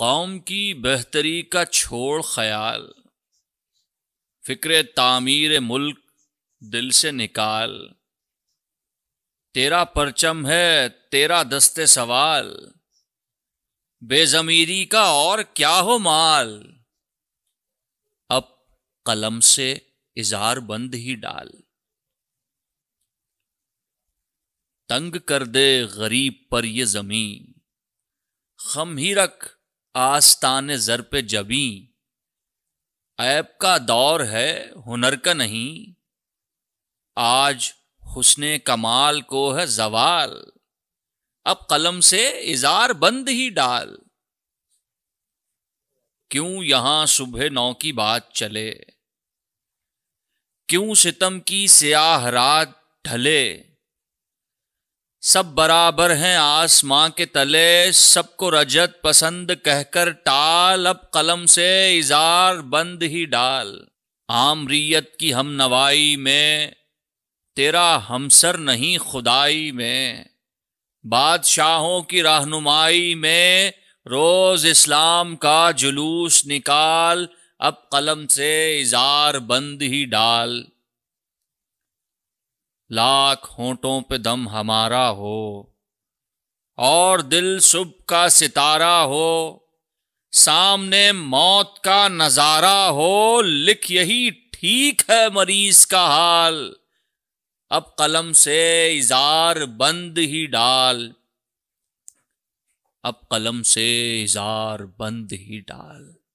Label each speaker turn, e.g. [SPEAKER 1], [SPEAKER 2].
[SPEAKER 1] कौम की बेहतरी का छोड़ ख्याल फिक्र तामीर मुल्क दिल से निकाल तेरा परचम है तेरा दस्ते सवाल बेजमीरी का और क्या हो माल अब कलम से इजहार बंद ही डाल तंग कर दे गरीब पर ये जमीन खम ही रख आस्तान जर पे जबी ऐप का दौर है हुनर का नहीं आज हुस्न कमाल को है जवाल अब कलम से इजार बंद ही डाल क्यों यहां सुबह नौ की बात चले क्यों सितम की सियाह रात ढले सब बराबर हैं आसमां के तले सबको रजत पसंद कहकर टाल अब कलम से इजार बंद ही डाल आमरीत की हम नवाई में तेरा हमसर नहीं खुदाई में बादशाहों की रहनुमाई में रोज इस्लाम का जुलूस निकाल अब कलम से इजार बंद ही डाल लाख होटों पे दम हमारा हो और दिल शुभ का सितारा हो सामने मौत का नजारा हो लिख यही ठीक है मरीज का हाल अब कलम से इजार बंद ही डाल अब कलम से इजार बंद ही डाल